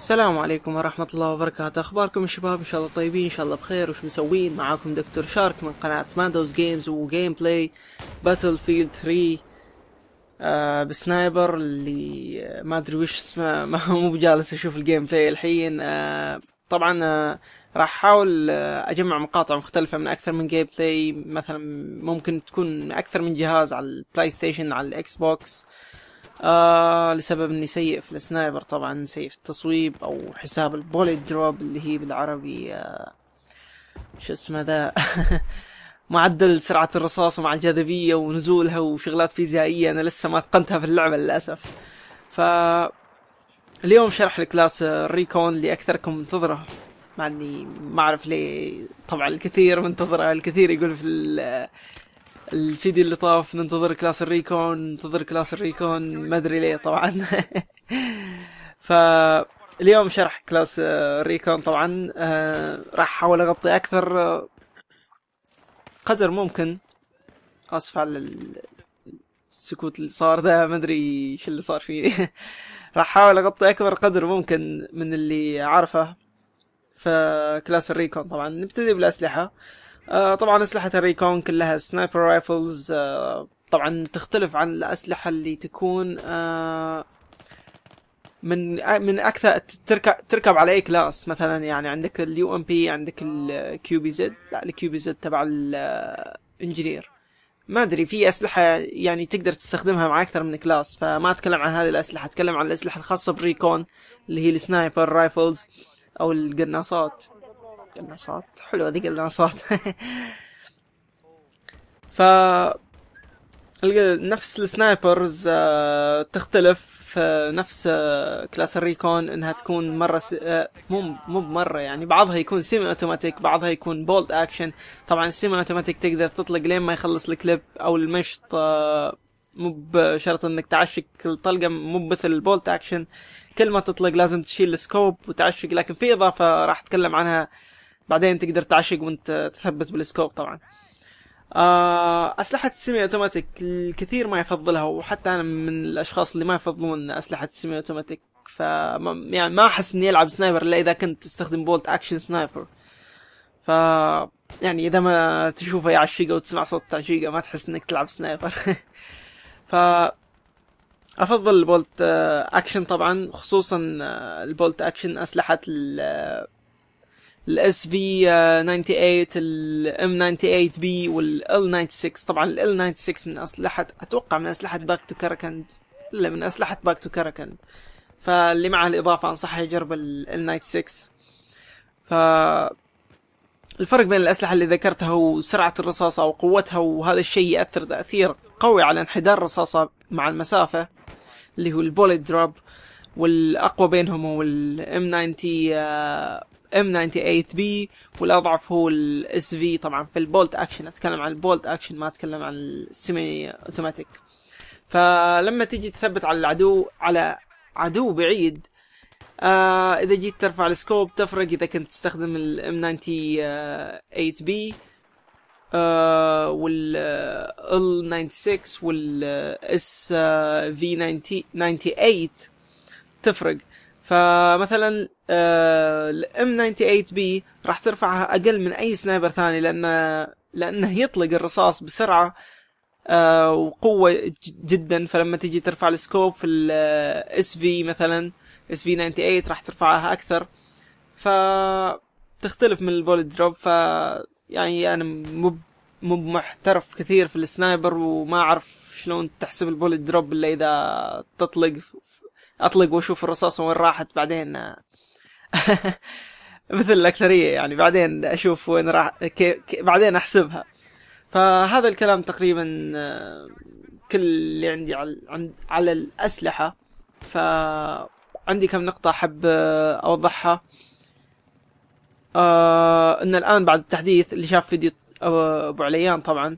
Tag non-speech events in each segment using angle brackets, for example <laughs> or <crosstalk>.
السلام عليكم ورحمة الله وبركاته أخباركم الشباب شباب إن شاء الله طيبين إن شاء الله بخير وش مسوين معاكم دكتور شارك من قناة ماندوز جيمز وجيم بلاي باتل فيلد 3 آه بسنايبر اللي آه، ما أدري وش اسمه <laughs> ما مو بجالس أشوف الجيم بلاي الحين آه طبعا آه راح أحاول آه أجمع مقاطع مختلفة من أكثر من جيم بلاي مثلا ممكن تكون أكثر من جهاز على البلاي ستيشن على الإكس بوكس آه آه لسبب اني سيء في السنايبر طبعا سيء في التصويب او حساب البولي دروب اللي هي بالعربي آه شو اسمه ذا <laughs> معدل سرعة الرصاص مع الجاذبية ونزولها وشغلات فيزيائية أنا لسه ما اتقنتها في اللعبة للأسف ف اليوم شرح الكلاس الريكون اللي أكثركم منتظره مع اني ما اعرف ليه طبعا الكثير منتظره الكثير يقول في الفيديو اللي طاف ننتظر كلاس الريكون ننتظر كلاس الريكون ما ادري ليه طبعا <laughs> ف اليوم شرح كلاس الريكون طبعا آه، راح احاول اغطي اكثر قدر ممكن اسف على السكوت اللي صار ده ما ادري ايش اللي صار فيه <laughs> راح احاول اغطي اكبر قدر ممكن من اللي عارفه فكلاس الريكون طبعا نبتدي بالاسلحه آه، طبعا اسلحه الريكون كلها سنايبر آه، رايفلز طبعا تختلف عن الاسلحه اللي تكون آه، من من اكثر تركب على اي كلاس مثلا يعني عندك اليو ام بي عندك الكيو بي زد لا الكيو بي زد تبع الانجينير ما ادري في اسلحه يعني تقدر تستخدمها مع اكثر من كلاس فما اتكلم عن هذه الاسلحه اتكلم عن الاسلحه الخاصه بالريكون اللي هي السنايبر رايفلز او القناصات قناصات حلوة ذي قناصات <laughs> آه، ف نفس السنايبرز آه، تختلف في نفس كلاس الريكون انها تكون مره س... آه، مو مو بمره يعني بعضها يكون سيمي اوتوماتيك بعضها يكون بولد اكشن طبعا السيمي اوتوماتيك تقدر تطلق لين ما يخلص الكليب او المشط مو بشرط انك تعشق الطلقه مو مثل البولت اكشن كل ما تطلق لازم تشيل السكوب وتعشق لكن في اضافه راح اتكلم عنها بعدين تقدر تعشق وانت تثبت بالسكوب طبعا آه، أسلحة السيمي أوتوماتيك الكثير ما يفضلها وحتى أنا من الأشخاص اللي ما يفضلون أسلحة السيمي أوتوماتيك ف يعني ما أحس إني ألعب سنايبر إلا إذا كنت تستخدم بولت أكشن سنايبر ف يعني إذا ما تشوفه يعشقه وتسمع صوت تعشيقه ما تحس إنك تلعب سنايبر <laughs> ف أفضل البولت آه، أكشن طبعا خصوصا آه، البولت أكشن أسلحة ال الاس في 98 آه، الام 98 بي والال 96 طبعا الال 96 من اسلحه اتوقع من اسلحه باك تو كركند الا من اسلحه باك تو كركند فاللي معه الاضافه انصحه يجرب ال 96 ف الفرق بين الاسلحه اللي ذكرتها وسرعه الرصاصه وقوتها وهذا الشيء ياثر تاثير قوي على انحدار الرصاصه مع المسافه اللي هو البوليت دروب والاقوى بينهم هو الام 90 ام 98 بي والاضعف هو الاس في طبعا في البولت اكشن اتكلم عن البولت اكشن ما اتكلم عن السيمي اوتوماتيك فلما تيجي تثبت على العدو على عدو بعيد آه اذا جيت ترفع السكوب تفرق اذا كنت تستخدم الام 98 بي وال ال 96 والاس في 98 تفرق فمثلا آه، الام 98 بي راح ترفعها اقل من اي سنايبر ثاني لانه لانه يطلق الرصاص بسرعه آه وقوه جدا فلما تجي ترفع السكوب في الاس آه، في مثلا اس في 98 راح ترفعها اكثر ف تختلف من البولت دروب ف يعني انا مو مو محترف كثير في السنايبر وما اعرف شلون تحسب البولت دروب الا اذا تطلق اطلق واشوف الرصاصه وين راحت بعدين آه، <laughs> مثل الأكثرية يعني بعدين أشوف وين راح كي... بعدين أحسبها فهذا الكلام تقريبا آه، كل اللي عندي على, على الأسلحة فعندي كم نقطة أحب آه، أوضحها آه ان الان بعد التحديث اللي شاف فيديو ابو عليان طبعا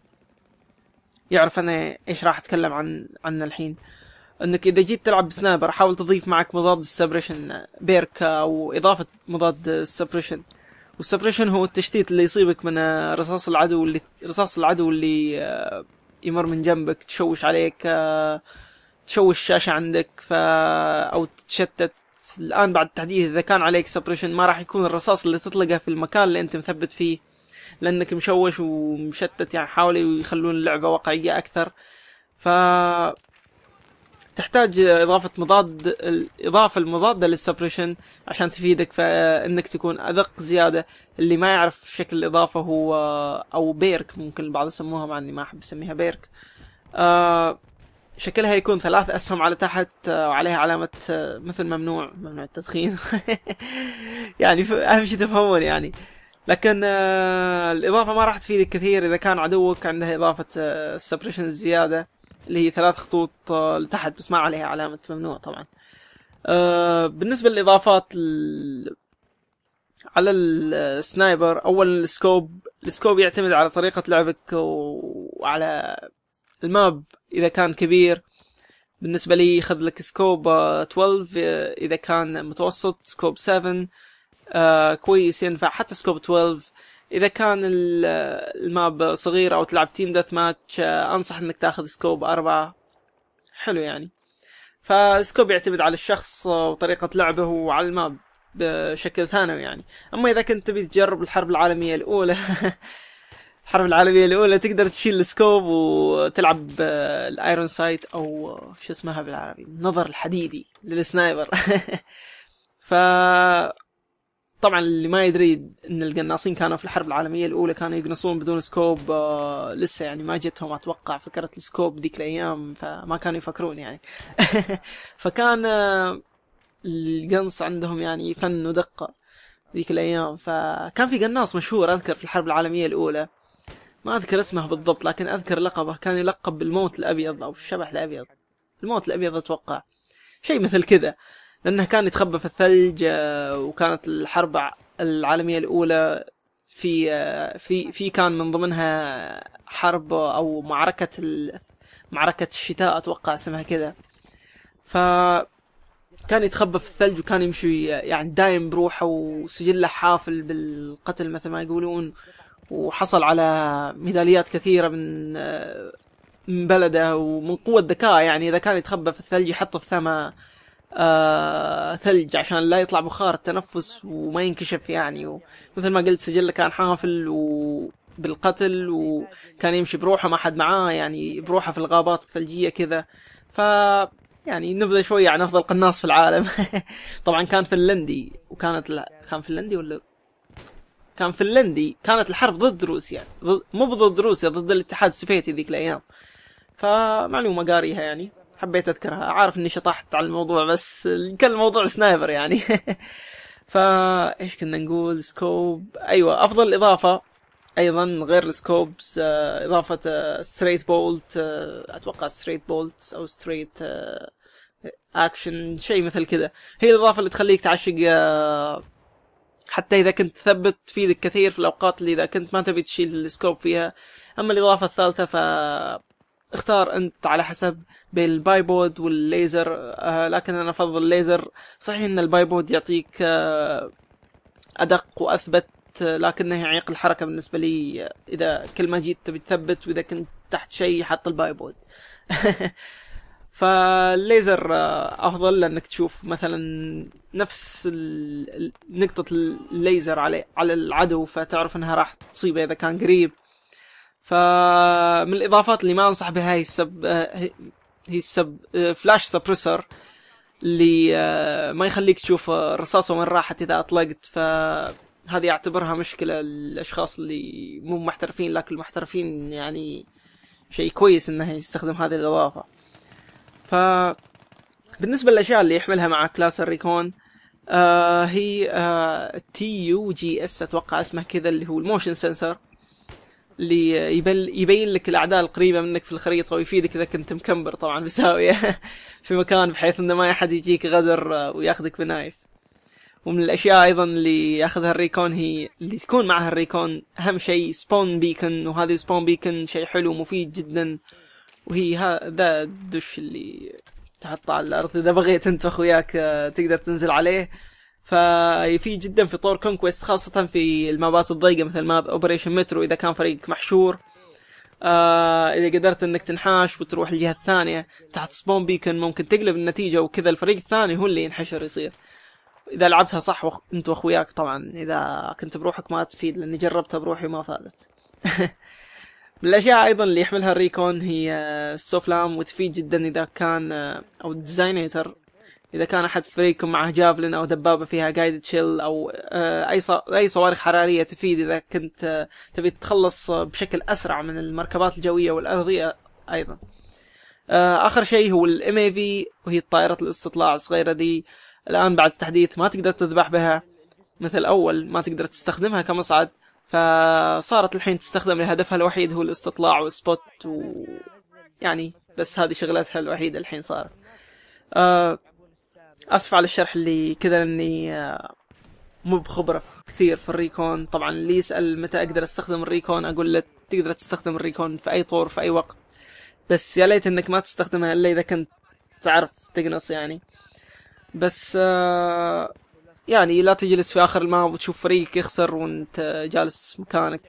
يعرف انا ايش راح اتكلم عن عن الحين آه انك اذا جيت تلعب بسنايبر حاول تضيف معك مضاد السبريشن بيرك او اضافه مضاد السبريشن والسبريشن هو التشتيت اللي يصيبك من آه، رصاص العدو اللي رصاص العدو اللي آه، يمر من جنبك تشوش عليك آه، تشوش الشاشه عندك ف او تتشتت الان بعد التحديث اذا كان عليك سبريشن ما راح يكون الرصاص اللي تطلقه في المكان اللي انت مثبت فيه لانك مشوش ومشتت يعني حاولوا يخلون اللعبه واقعيه اكثر ف تحتاج اضافه مضاد الاضافه المضاده للسبريشن عشان تفيدك فإنك انك تكون ادق زياده اللي ما يعرف شكل الاضافه هو او بيرك ممكن البعض يسموها مع اني ما احب اسميها بيرك آه شكلها يكون ثلاث اسهم على تحت وعليها آه، علامه آه، مثل ممنوع ممنوع التدخين <laughs> يعني اهم شيء تفهمون يعني لكن آه، الاضافه ما راح تفيدك كثير اذا كان عدوك عنده اضافه السبريشن الزياده اللي هي ثلاث خطوط آه، لتحت بس ما عليها علامة ممنوع طبعا آه، بالنسبة للإضافات ال... على السنايبر أولا السكوب السكوب يعتمد على طريقة لعبك وعلى الماب إذا كان كبير بالنسبة لي خذ لك سكوب 12 آه، إذا كان متوسط سكوب 7 كويس ينفع حتى سكوب 12 اذا كان الماب صغير او تلعب تيم دث ماتش انصح انك تاخذ سكوب اربعة حلو يعني فالسكوب يعتمد على الشخص وطريقة لعبه وعلى الماب بشكل ثانوي يعني اما اذا كنت تبي تجرب الحرب العالمية الاولى <laughs> الحرب العالمية الاولى تقدر تشيل السكوب وتلعب الايرون سايت او شو اسمها بالعربي النظر الحديدي للسنايبر <laughs> ف طبعا اللي ما يدري ان القناصين كانوا في الحرب العالميه الاولى كانوا يقنصون بدون سكوب آه لسه يعني ما جتهم اتوقع فكره السكوب ذيك الايام فما كانوا يفكرون يعني <laughs> فكان آه، القنص عندهم يعني فن ودقه ذيك الايام فكان في قناص مشهور اذكر في الحرب العالميه الاولى ما اذكر اسمه بالضبط لكن اذكر لقبه كان يلقب بالموت الابيض او الشبح الابيض الموت الابيض اتوقع شيء مثل كذا لانه كان يتخبى في الثلج آه، وكانت الحرب العالميه الاولى في آه، في في كان من ضمنها حرب او معركه معركه الشتاء اتوقع اسمها كذا ف كان يتخبى في الثلج وكان يمشي آه، يعني دايم بروحه وسجله حافل بالقتل مثل ما يقولون وحصل على ميداليات كثيره من من بلده ومن قوة ذكاء يعني إذا كان يتخبى في الثلج يحطه في ثمة آه ثلج عشان لا يطلع بخار التنفس وما ينكشف يعني ومثل ما قلت سجل كان حافل وبالقتل وكان يمشي بروحه ما حد معاه يعني بروحه في الغابات الثلجيه كذا ف يعني نبذه شويه عن افضل قناص في العالم <laughs> طبعا كان فنلندي وكانت لا كان فنلندي ولا كان فنلندي كانت الحرب ضد روسيا ضد مو ضد روسيا ضد الاتحاد السوفيتي ذيك الايام فمعلومه قاريها يعني حبيت اذكرها عارف اني شطحت على الموضوع بس كان الموضوع سنايبر يعني <laughs> فا ايش كنا نقول سكوب ايوه افضل اضافه ايضا غير السكوبس آه، اضافه ستريت آه، بولت آه، اتوقع ستريت بولت او ستريت اكشن شيء مثل كذا هي الاضافه اللي تخليك تعشق حتى اذا كنت تثبت تفيدك كثير في الاوقات اللي اذا كنت ما تبي تشيل السكوب فيها اما الاضافه الثالثه ف اختار انت على حسب بين البايبود والليزر آه لكن انا افضل الليزر صحيح ان البايبود يعطيك آه ادق واثبت آه، لكنه يعيق الحركة بالنسبة لي آه، إذا كل ما جيت تبي تثبت وإذا كنت تحت شيء حط البايبود <laughs> فالليزر آه، أفضل لأنك تشوف مثلا نفس نقطة الليزر على على العدو فتعرف إنها راح تصيبه إذا كان قريب فمن الاضافات اللي ما انصح بها هي السب آه، هي السب فلاش آه، سبريسر اللي آه، ما يخليك تشوف الرصاصه وين راحت اذا اطلقت فهذه اعتبرها مشكله للاشخاص اللي مو محترفين لكن المحترفين يعني شيء كويس انه يستخدم هذه الاضافه ف بالنسبه للاشياء اللي يحملها مع كلاس الريكون آه هي آه تي يو جي اس اتوقع اسمه كذا اللي هو الموشن سنسر اللي يبين لك الاعداء القريبه منك في الخريطه ويفيدك اذا كنت مكمبر طبعا بزاويه <laughs> في مكان بحيث انه ما احد يجيك غدر وياخذك بنايف ومن الاشياء ايضا اللي ياخذها الريكون هي اللي تكون معها الريكون اهم شيء سبون بيكن وهذه سبون بيكن شيء حلو ومفيد جدا وهي هذا الدش اللي تحطه على الارض اذا بغيت انت واخوياك آه، تقدر تنزل عليه فيفيد جدا في طور كونكويست خاصة في المابات الضيقة مثل ماب اوبريشن مترو اذا كان فريقك محشور آه اذا قدرت انك تنحاش وتروح الجهة الثانية تحت سبون بيكن ممكن تقلب النتيجة وكذا الفريق الثاني هو اللي ينحشر يصير اذا لعبتها صح وخ... انت واخوياك طبعا اذا كنت بروحك ما تفيد لاني جربتها بروحي ما فادت <laughs> من الاشياء ايضا اللي يحملها الريكون هي آه، السوفلام وتفيد جدا اذا كان آه، او الديزاينيتر اذا كان احد فريقكم معه جافلن او دبابه فيها جايد شيل او آه، اي اي صواريخ حراريه تفيد اذا كنت آه، تبي تتخلص آه، بشكل اسرع من المركبات الجويه والارضيه ايضا اخر شيء هو الام اي في وهي طائرات الاستطلاع الصغيره دي الان بعد التحديث ما تقدر تذبح بها مثل اول ما تقدر تستخدمها كمصعد فصارت الحين تستخدم لهدفها الوحيد هو الاستطلاع والسبوت و يعني بس هذه شغلتها الوحيده الحين صارت آه اسف على الشرح اللي كذا لاني آه، مو بخبره كثير في الريكون طبعا اللي يسال متى اقدر استخدم الريكون اقول له تقدر تستخدم الريكون في اي طور في اي وقت بس يا ليت انك ما تستخدمها الا اذا كنت تعرف تقنص يعني بس آه، يعني لا تجلس في اخر الماب وتشوف فريقك يخسر وانت جالس مكانك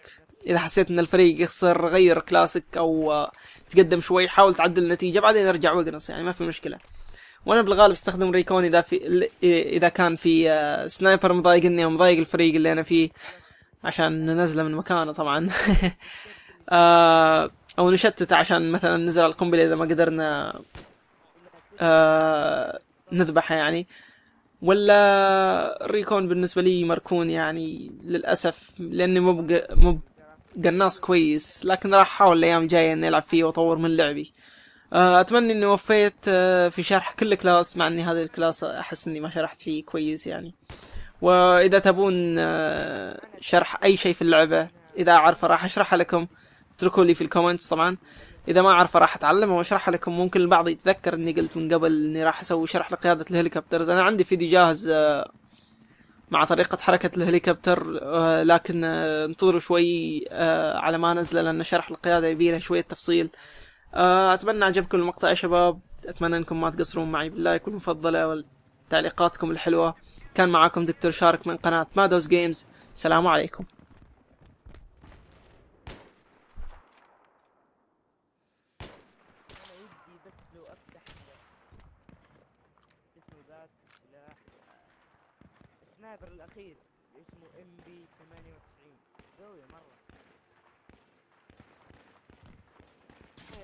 اذا حسيت ان الفريق يخسر غير كلاسك او آه، تقدم شوي حاول تعدل النتيجه بعدين ارجع واقنص يعني ما في مشكله وانا بالغالب استخدم ريكون اذا في اذا كان في آه، سنايبر مضايقني او مضايق الفريق اللي انا فيه عشان ننزله من مكانه طبعا <laughs> آه، او نشتت عشان مثلا نزرع القنبله اذا ما قدرنا آه، نذبحه يعني ولا الريكون بالنسبه لي مركون يعني للاسف لاني مو مو قناص كويس لكن راح احاول الايام الجايه اني العب فيه واطور من لعبي آه، اتمنى اني وفيت آه، في شرح كل كلاس مع اني هذه الكلاس احس اني ما شرحت فيه كويس يعني واذا تبون آه، شرح اي شيء في اللعبه اذا اعرفه راح اشرحه لكم اتركوا لي في الكومنتس طبعا اذا ما اعرفه راح اتعلمه واشرحه لكم ممكن البعض يتذكر اني قلت من قبل اني راح اسوي شرح لقياده الهليكوبترز انا عندي فيديو جاهز مع طريقة حركة الهليكوبتر لكن انتظروا شوي على ما انزله لأن شرح القيادة يبيله شوية تفصيل آه، اتمنى عجبكم المقطع يا شباب اتمنى انكم ما تقصرون معي باللايك والمفضله وتعليقاتكم الحلوه كان معاكم دكتور شارك من قناه مادوز جيمز سلام عليكم السنايبر الاخير اسمه ام بي 98 قوي مره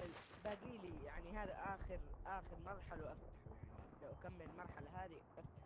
إيه، باقي لي يعني هذا اخر اخر مرحله وافتح لو اكمل المرحله هذه افتح